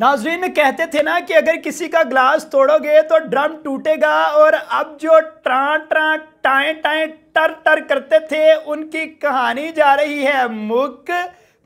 नाजरीन कहते थे ना कि अगर किसी का ग्लास तोड़ोगे तो ड्रम टूटेगा और अब जो ट्रां ट्रां टाएं टाएं टर टर करते थे उनकी कहानी जा रही है मुक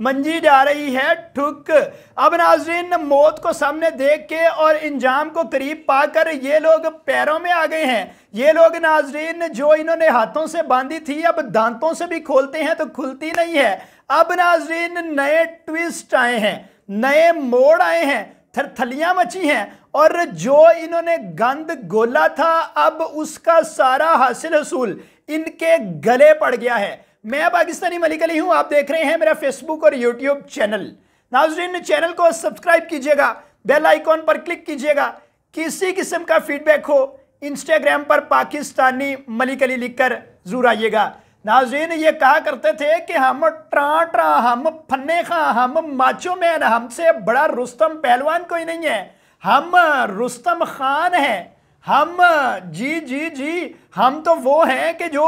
मंजी जा रही है ठुक अब नाजरीन मौत को सामने देख के और इंजाम को करीब पाकर ये लोग पैरों में आ गए हैं ये लोग नाजरीन जो इन्होंने हाथों से बांधी थी अब दांतों से भी खोलते हैं तो खुलती नहीं है अब नाजरीन नए ट्विस्ट आए हैं नए मोड़ आए हैं थरथलियां मची हैं और जो इन्होंने गंद गोला था अब उसका सारा हासिल हसूल इनके गले पड़ गया है मैं पाकिस्तानी मलिक अली हूं आप देख रहे हैं मेरा फेसबुक और यूट्यूब चैनल नाजरीन चैनल को सब्सक्राइब कीजिएगा बेल आइकॉन पर क्लिक कीजिएगा किसी किस्म का फीडबैक हो इंस्टाग्राम पर पाकिस्तानी मलिक अली लिखकर जरूर आइएगा नाजरीन ये कहा करते थे कि हम ट्रा ट्रा हम फन्ने खां हम माचो मैन हमसे बड़ा रुस्तम पहलवान कोई नहीं है हम रुस्तम खान हैं हम जी जी जी हम तो वो हैं कि जो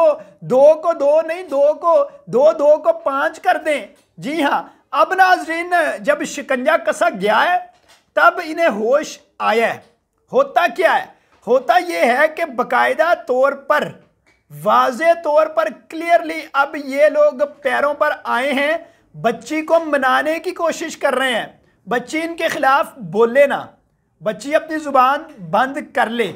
दो को दो नहीं दो को दो दो को पाँच कर दें जी हाँ अब नाजरीन जब शिकंजा कसा गया है तब इन्हें होश आया है होता क्या है होता ये है कि बाकायदा तौर पर वाज तौर पर क्लियरली अब ये लोग पैरों पर आए हैं बच्ची को मनाने की कोशिश कर रहे हैं बच्ची इनके खिलाफ बोले ना बच्ची अपनी ज़ुबान बंद कर ले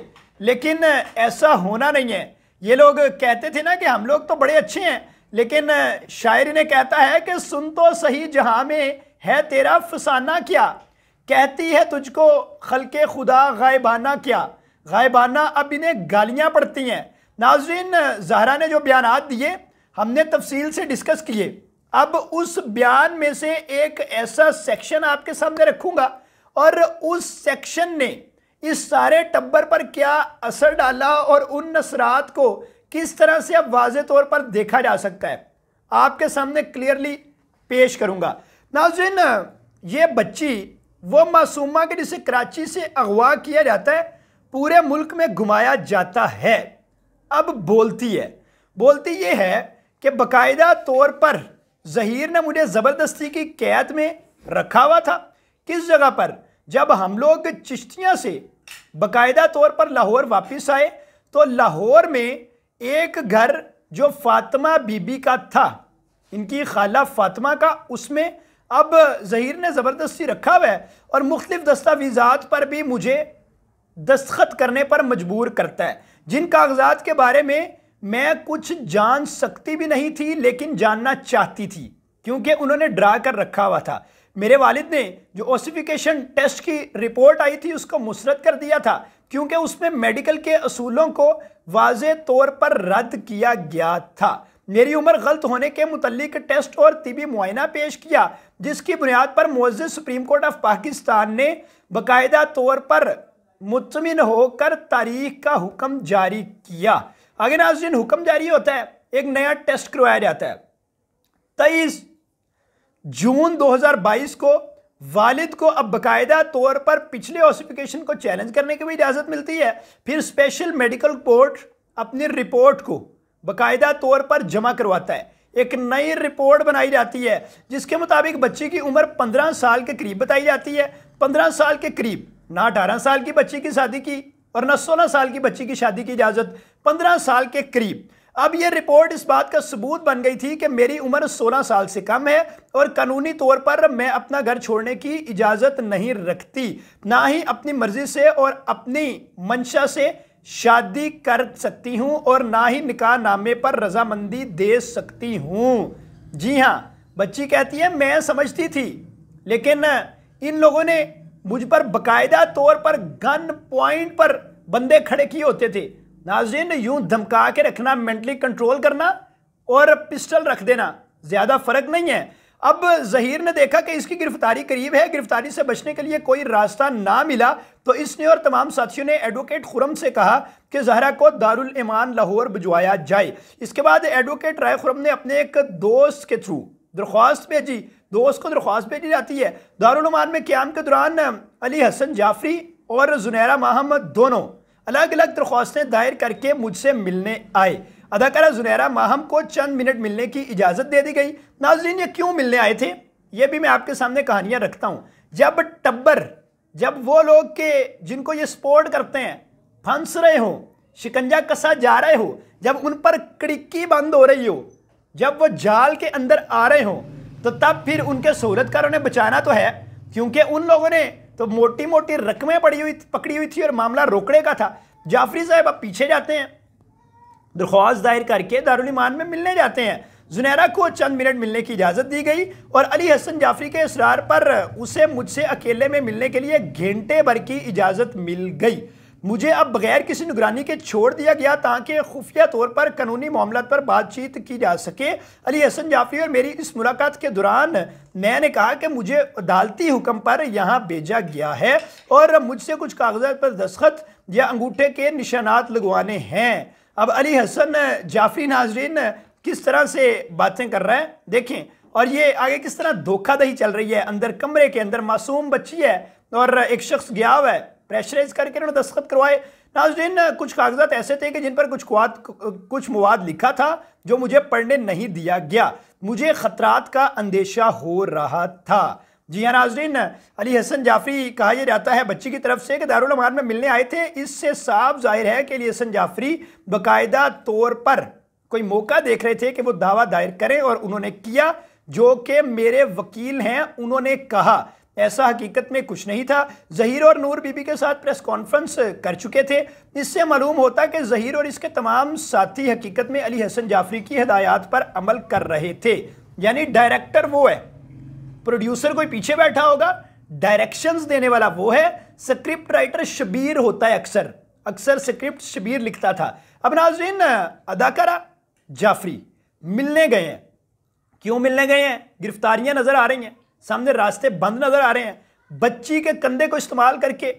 लेकिन ऐसा होना नहीं है ये लोग कहते थे ना कि हम लोग तो बड़े अच्छे हैं लेकिन शायर ने कहता है कि सुन तो सही जहाँ में है तेरा फसाना क्या कहती है तुझको के खुदा गायबाना क्या गायबाना अब इन्हें गालियाँ पड़ती हैं नाजरीन जहरा ने जो बयान दिए हमने तफसील से डिस्कस किए अब उस बयान में से एक ऐसा सेक्शन आपके सामने रखूंगा और उस सेक्शन ने इस सारे टब्बर पर क्या असर डाला और उन नसरात को किस तरह से अब वाज तौर पर देखा जा सकता है आपके सामने क्लियरली पेश करूंगा नाजिन ये बच्ची वो मासूमा के जिसे कराची से अगवा किया जाता है पूरे मुल्क में घुमाया जाता है अब बोलती है बोलती ये है कि बकायदा तौर पर जहीर ने मुझे ज़बरदस्ती की कैद में रखा हुआ था किस जगह पर जब हम लोग चिश्तियाँ से बकायदा तौर पर लाहौर वापस आए तो लाहौर में एक घर जो फातिमा बीबी का था इनकी खाला फातिमा का उसमें अब जहीर ने ज़बरदस्ती रखा हुआ है और मुख्तफ दस्तावेज़ात पर भी मुझे दस्तखत करने पर मजबूर करता है जिन कागजात के बारे में मैं कुछ जान सकती भी नहीं थी लेकिन जानना चाहती थी क्योंकि उन्होंने ड्रा कर रखा हुआ था मेरे वालिद ने जो ओसिफिकेशन टेस्ट की रिपोर्ट आई थी उसको मुसरत कर दिया था क्योंकि उसमें मेडिकल के असूलों को वाज तौर पर रद्द किया गया था मेरी उम्र गलत होने के मतलब टेस्ट और तिबी मुआयना पेश किया जिसकी बुनियाद पर मोज़ सुप्रीम कोर्ट ऑफ पाकिस्तान ने बाकायदा तौर पर मुतमिन होकर तारीख का हुक्म जारी किया आगे दिन हुक्म जारी होता है एक नया टेस्ट करवाया जाता है तेईस जून 2022 को वालिद को अब बाकायदा तौर पर पिछले ऑसिफिकेशन को चैलेंज करने की भी इजाज़त मिलती है फिर स्पेशल मेडिकल कोर्ट अपनी रिपोर्ट को बाकायदा तौर पर जमा करवाता है एक नई रिपोर्ट बनाई जाती है जिसके मुताबिक बच्चे की उम्र 15 साल के करीब बताई जाती है 15 साल के करीब ना अठारह साल की बच्ची की शादी की और ना सोलह साल की बच्ची की शादी की इजाज़त पंद्रह साल के करीब अब ये रिपोर्ट इस बात का सबूत बन गई थी कि मेरी उम्र 16 साल से कम है और कानूनी तौर पर मैं अपना घर छोड़ने की इजाज़त नहीं रखती ना ही अपनी मर्ज़ी से और अपनी मंशा से शादी कर सकती हूँ और ना ही निकाह नामे पर रजामंदी दे सकती हूँ जी हाँ बच्ची कहती है मैं समझती थी लेकिन इन लोगों ने मुझ पर बकायदा तौर पर गन पॉइंट पर बंदे खड़े किए होते थे नाजिन यूं धमका के रखना मेंटली कंट्रोल करना और पिस्टल रख देना ज़्यादा फ़र्क नहीं है अब जहीर ने देखा कि इसकी गिरफ्तारी करीब है गिरफ्तारी से बचने के लिए कोई रास्ता ना मिला तो इसने और तमाम साथियों ने एडवोकेट खुरम से कहा कि जहरा को दारुल ईमान लाहौर भिजवाया जाए इसके बाद एडवोकेट राय खुरम ने अपने एक दोस्त के थ्रू दरख्वास्त भेजी दोस्त को दरख्वास्त भेजी जाती है दारुलमान में क्याम के दौरान अली हसन जाफरी और जुनैरा महमद दोनों अलग अलग दरख्वास्तें दायर करके मुझसे मिलने आए अदाकारा जुनैरा माहम को चंद मिनट मिलने की इजाज़त दे दी गई नाजरीन ये क्यों मिलने आए थे ये भी मैं आपके सामने कहानियाँ रखता हूँ जब टब्बर जब वो लोग के जिनको ये सपोर्ट करते हैं फंस रहे हो शिकंजा कसा जा रहे हो जब उन पर कड़िक्की बंद हो रही हो जब वो जाल के अंदर आ रहे हों तो तब फिर उनके सहूलतकारों ने बचाना तो है क्योंकि उन लोगों ने तो मोटी मोटी रकमें पड़ी हुई पकड़ी हुई थी और मामला रोकने का था जाफरी साहब अब पीछे जाते हैं दरख्वास्त दायर करके दारुलमान में मिलने जाते हैं जुनैरा को चंद मिनट मिलने की इजाज़त दी गई और अली हसन जाफरी के इसरार पर उसे मुझसे अकेले में मिलने के लिए घंटे भर की इजाज़त मिल गई मुझे अब बगैर किसी निगरानी के छोड़ दिया गया ताकि खुफिया तौर पर कानूनी मामला पर बातचीत की जा सके अली हसन जाफरी और मेरी इस मुलाकात के दौरान मैंने कहा कि मुझे अदालती हुक्म पर यहाँ भेजा गया है और मुझसे कुछ कागजात पर दस्खत या अंगूठे के निशानात लगवाने हैं अब अली हसन जाफरी नाजरीन किस तरह से बातें कर रहे हैं देखें और ये आगे किस तरह धोखाधही चल रही है अंदर कमरे के अंदर मासूम बच्ची है और एक शख्स गया हुआ है प्रेशराइज करके इन्होंने दस्तखत करवाए नाजरीन कुछ कागजात ऐसे थे कि जिन पर कुछ कुआत कुछ मवाद लिखा था जो मुझे पढ़ने नहीं दिया गया मुझे ख़तरात का अंदेशा हो रहा था जी हाँ नाजरीन अली हसन जाफरी कहा यह जाता है बच्ची की तरफ से कि दारुलमान में मिलने आए थे इससे साफ जाहिर है कि अली हसन जाफरी बाकायदा तौर पर कोई मौका देख रहे थे कि वो दावा दायर करें और उन्होंने किया जो कि मेरे वकील हैं उन्होंने कहा ऐसा हकीकत में कुछ नहीं था जहीर और नूर बीबी के साथ प्रेस कॉन्फ्रेंस कर चुके थे इससे मालूम होता कि जहीर और इसके तमाम साथी हकीकत में अली हसन जाफरी की हदायत पर अमल कर रहे थे यानी डायरेक्टर वो है प्रोड्यूसर कोई पीछे बैठा होगा डायरेक्शंस देने वाला वो है स्क्रिप्ट राइटर शबीर होता है अक्सर अक्सर स्क्रिप्ट शबीर लिखता था अब नाजरीन अदाकारा जाफरी मिलने गए हैं क्यों मिलने गए हैं गिरफ्तारियां नज़र आ रही हैं सामने रास्ते बंद नजर आ रहे हैं बच्ची के कंधे को इस्तेमाल करके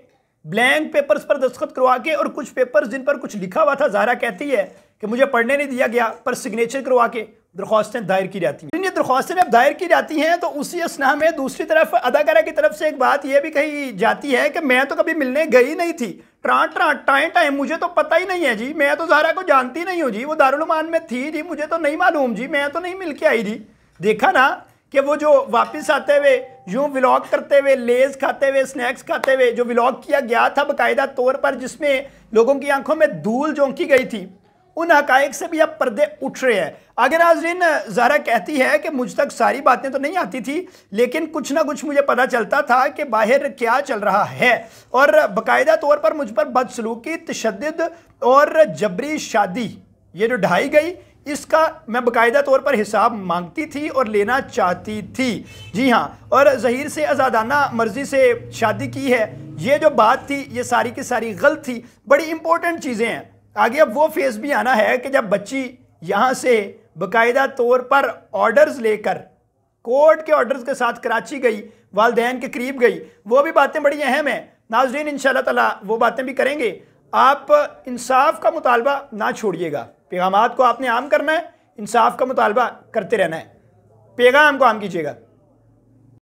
ब्लैंक पेपर्स पर दस्तखत करवा के और कुछ पेपर्स जिन पर कुछ लिखा हुआ था जारा कहती है कि मुझे पढ़ने नहीं दिया गया पर सिग्नेचर करवा के दरख्वास्तें दायर की जाती हैं ये दरख्वास्तें जब दायर की जाती हैं तो उसी असना में दूसरी तरफ अदाकारा की तरफ से एक बात यह भी कही जाती है कि मैं तो कभी मिलने गई नहीं थी ट्रां ट्रां टाएं टाएं मुझे तो पता ही नहीं है जी मैं तो जहरा को जानती नहीं हूँ जी वो दारुलमान में थी जी मुझे तो नहीं मालूम जी मैं तो नहीं मिल के आई जी देखा ना कि वो जो वापस आते हुए यूँ व्लॉग करते हुए लेज खाते हुए स्नैक्स खाते हुए जो व्लॉग किया गया था बाकायदा तौर पर जिसमें लोगों की आंखों में धूल झोंकी गई थी उन हक़ से भी अब पर्दे उठ रहे हैं अगर हाजरीन ज़ारा कहती है कि मुझ तक सारी बातें तो नहीं आती थी लेकिन कुछ ना कुछ मुझे पता चलता था कि बाहर क्या चल रहा है और बाकायदा तौर पर मुझ पर बदसलूकी तशद और जबरी शादी ये जो ढाई गई इसका मैं बाकायदा तौर पर हिसाब मांगती थी और लेना चाहती थी जी हाँ और जहीर से आज़ादाना मर्ज़ी से शादी की है ये जो बात थी ये सारी की सारी गलत थी बड़ी इंपॉर्टेंट चीज़ें हैं आगे अब वो फेस भी आना है कि जब बच्ची यहाँ से बाकायदा तौर पर ऑर्डर्स लेकर कोर्ट के ऑर्डर्स के साथ कराची गई वालदेन के करीब गई वो भी बातें बड़ी अहम हैं नाजरीन इन ताला वो बातें भी करेंगे आप इंसाफ का मुतालबा ना छोड़िएगा पैगाम को आपने आम करना है इंसाफ का मुतालबा करते रहना है पैगाम को आम कीजिएगा